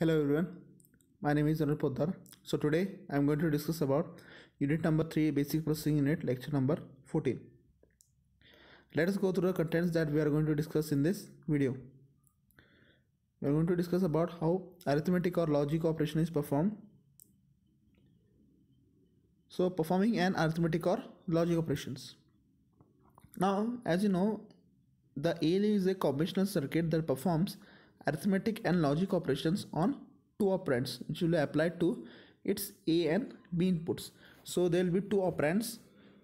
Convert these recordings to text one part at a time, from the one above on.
Hello everyone, my name is Anil Poddar. So today I am going to discuss about unit number 3 basic processing unit lecture number 14. Let us go through the contents that we are going to discuss in this video. We are going to discuss about how arithmetic or logic operation is performed. So performing an arithmetic or logic operations. Now as you know the ALU is a combinational circuit that performs arithmetic and logic operations on two operands which will apply to its A and B inputs. So there will be two operands.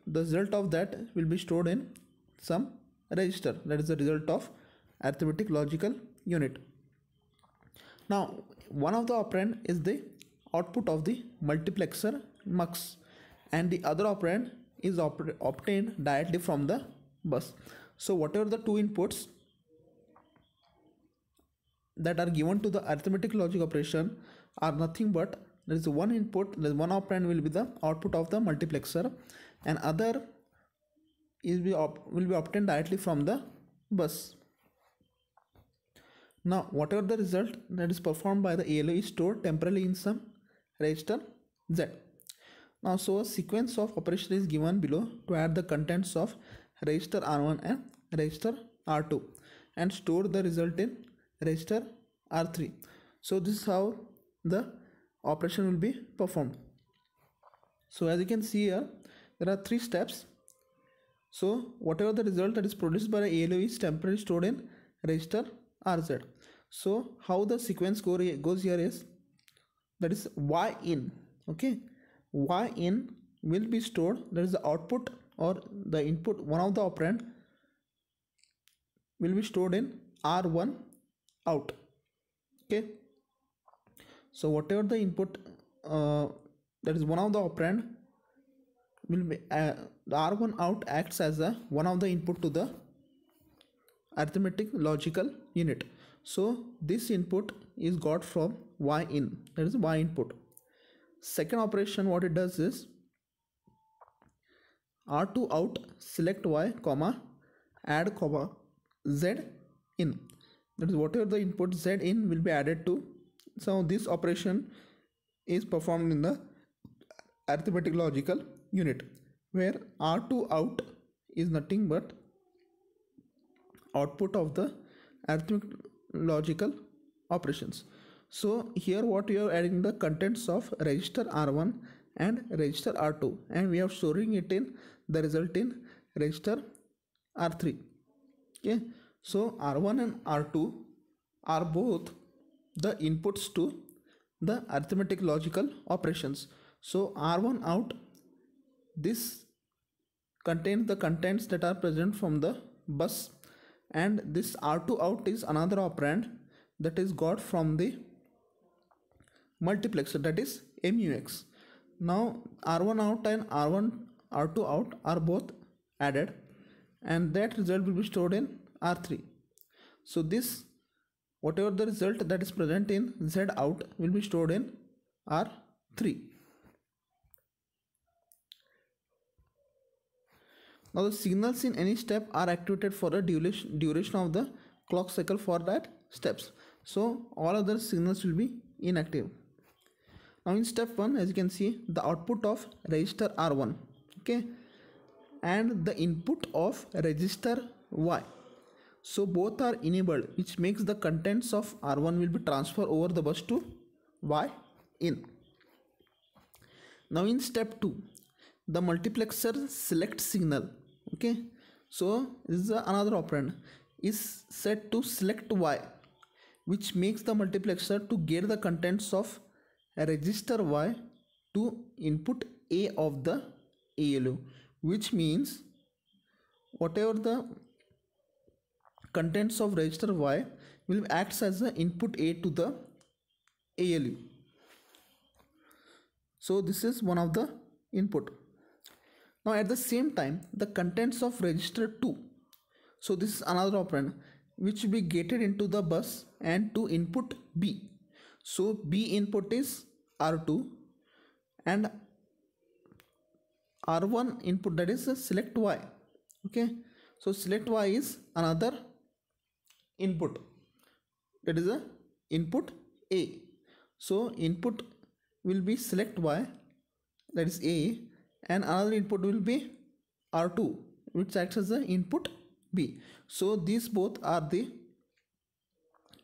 The result of that will be stored in some register. That is the result of arithmetic logical unit. Now one of the operand is the output of the multiplexer mux and the other operand is obtained directly from the bus. So whatever the two inputs that are given to the arithmetic logic operation are nothing but there is one input there is one operand will be the output of the multiplexer and other is be will be obtained directly from the bus now whatever the result that is performed by the ALU is stored temporarily in some register Z now so a sequence of operation is given below to add the contents of register R1 and register R2 and store the result in register r3 so this is how the operation will be performed so as you can see here there are three steps so whatever the result that is produced by ALU is temporarily stored in register rz so how the sequence go goes here is that is y in okay y in will be stored that is the output or the input one of the operand will be stored in r1 out okay so whatever the input uh, that is one of the operand will be uh, the r1 out acts as a one of the input to the arithmetic logical unit so this input is got from y in that is y input second operation what it does is r2 out select y comma add comma z in that is whatever the input Z in will be added to so this operation is performed in the arithmetic logical unit where r2 out is nothing but output of the arithmetic logical operations so here what you are adding the contents of register r1 and register r2 and we are storing it in the result in register r3 okay so R1 and R2 are both the inputs to the arithmetic logical operations. So R1 out this contains the contents that are present from the bus and this R2 out is another operand that is got from the multiplexer that is MUX. Now R1 out and R1 R2 out are both added and that result will be stored in R3. So this whatever the result that is present in Z out will be stored in R3. Now the signals in any step are activated for a duration, duration of the clock cycle for that steps. So all other signals will be inactive. Now in step 1 as you can see the output of register R1 okay and the input of register Y so both are enabled which makes the contents of R1 will be transferred over the bus to Y in. Now in step 2 the multiplexer select signal okay so this is another operand is set to select Y which makes the multiplexer to get the contents of register Y to input A of the ALU which means whatever the contents of register Y will act as the input A to the ALU. So this is one of the input. Now at the same time the contents of register 2. So this is another operand which will be gated into the bus and to input B. So B input is R2 and R1 input that is select Y. Okay. So select Y is another input that is a input a so input will be select y that is a and another input will be r2 which acts as the input b so these both are the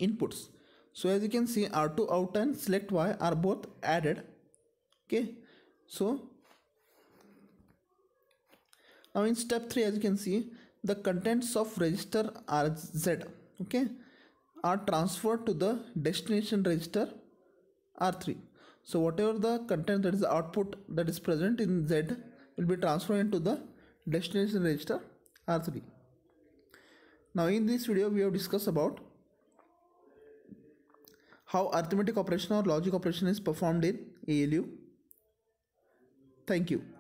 inputs so as you can see r2 out and select y are both added okay so now in step 3 as you can see the contents of register are z okay are transferred to the destination register r3 so whatever the content that is output that is present in z will be transferred into the destination register r3 now in this video we have discussed about how arithmetic operation or logic operation is performed in ALU. Thank you.